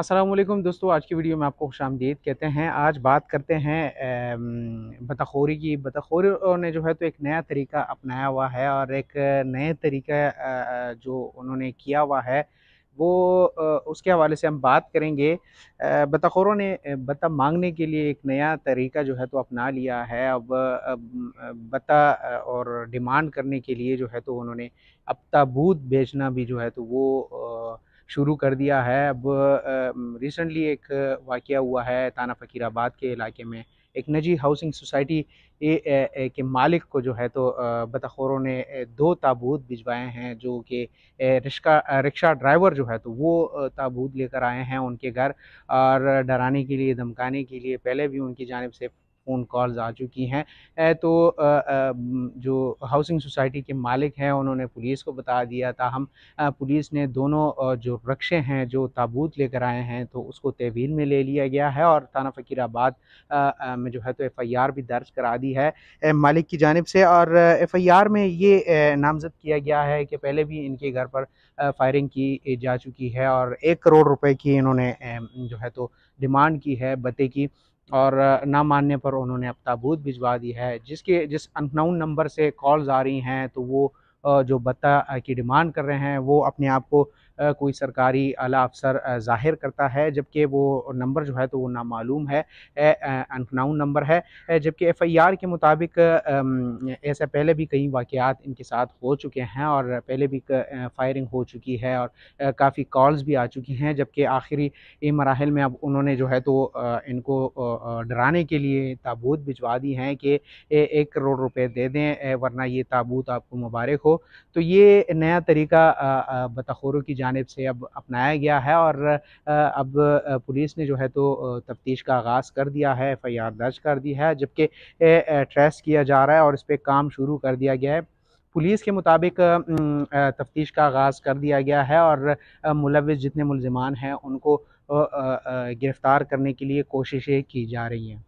السلام علیکم دوستو آج کی ویڈیو میں آپ کو خوش آمدید کہتے ہیں آج بات کرتے ہیں بطخوری کی بطخوری نے جو ہے تو ایک نیا طریقہ اپنایا ہوا ہے اور ایک نئے طریقہ جو انہوں نے کیا ہوا ہے وہ اس کے حوالے سے ہم بات کریں گے بطخوروں نے بتا مانگنے کے لیے ایک نیا طریقہ جو ہے تو اپنا لیا ہے اب بتا اور ڈیمانڈ کرنے کے لیے جو ہے تو انہوں نے اب تابوت بیچنا بھی جو ہے تو وہ شروع کر دیا ہے اب ریسنٹلی ایک واقعہ ہوا ہے تانہ فقیر آباد کے علاقے میں ایک نجی ہاؤسنگ سوسائٹی کے مالک کو جو ہے تو بتخوروں نے دو تابوت بھجوائے ہیں جو کہ رکشہ رکشہ ڈرائیور جو ہے تو وہ تابوت لے کر آئے ہیں ان کے گھر اور ڈرانے کے لیے دھمکانے کے لیے پہلے بھی ان کی جانب سے فون کالز آ چکی ہیں تو جو ہاؤسنگ سوسائٹی کے مالک ہیں انہوں نے پولیس کو بتا دیا تاہم پولیس نے دونوں جو رقشے ہیں جو تابوت لے کر آئے ہیں تو اس کو تحویل میں لے لیا گیا ہے اور تھانہ فقیر آباد میں جو ہے تو ایف آئی آر بھی درج کرا دی ہے مالک کی جانب سے اور ایف آئی آر میں یہ نامزد کیا گیا ہے کہ پہلے بھی ان کے گھر پر فائرنگ کی جا چکی ہے اور ایک کروڑ روپے کی انہوں نے جو ہے تو ڈیمانڈ کی ہے بتے کی اور نہ ماننے پر انہوں نے اب تابوت بھجوا دی ہے جس کے جس انکناؤن نمبر سے کالز آ رہی ہیں تو وہ جو بتا کی ڈیمانڈ کر رہے ہیں وہ اپنے آپ کو کوئی سرکاری اعلیٰ افسر ظاہر کرتا ہے جبکہ وہ نمبر جو ہے تو وہ نامعلوم ہے انفناؤن نمبر ہے جبکہ ایف آئی آر کے مطابق ایسا پہلے بھی کئی واقعات ان کے ساتھ ہو چکے ہیں اور پہلے بھی فائرنگ ہو چکی ہے اور کافی کالز بھی آ چکی ہیں جبکہ آخری مراحل میں اب انہوں نے جو ہے تو ان کو ڈرانے کے لیے تابوت بھجوا دی ہیں کہ ایک کروڑ روپے دے دیں ورنہ یہ تابوت آپ کو مبارک ہو تو یہ نیا طریقہ بتخوروں کی جان جانب سے اب اپنایا گیا ہے اور اب پولیس نے جو ہے تو تفتیش کا آغاز کر دیا ہے ایف آئی آر درج کر دی ہے جبکہ ٹریس کیا جا رہا ہے اور اس پہ کام شروع کر دیا گیا ہے پولیس کے مطابق تفتیش کا آغاز کر دیا گیا ہے اور ملوث جتنے ملزمان ہیں ان کو گرفتار کرنے کے لیے کوششیں کی جا رہی ہیں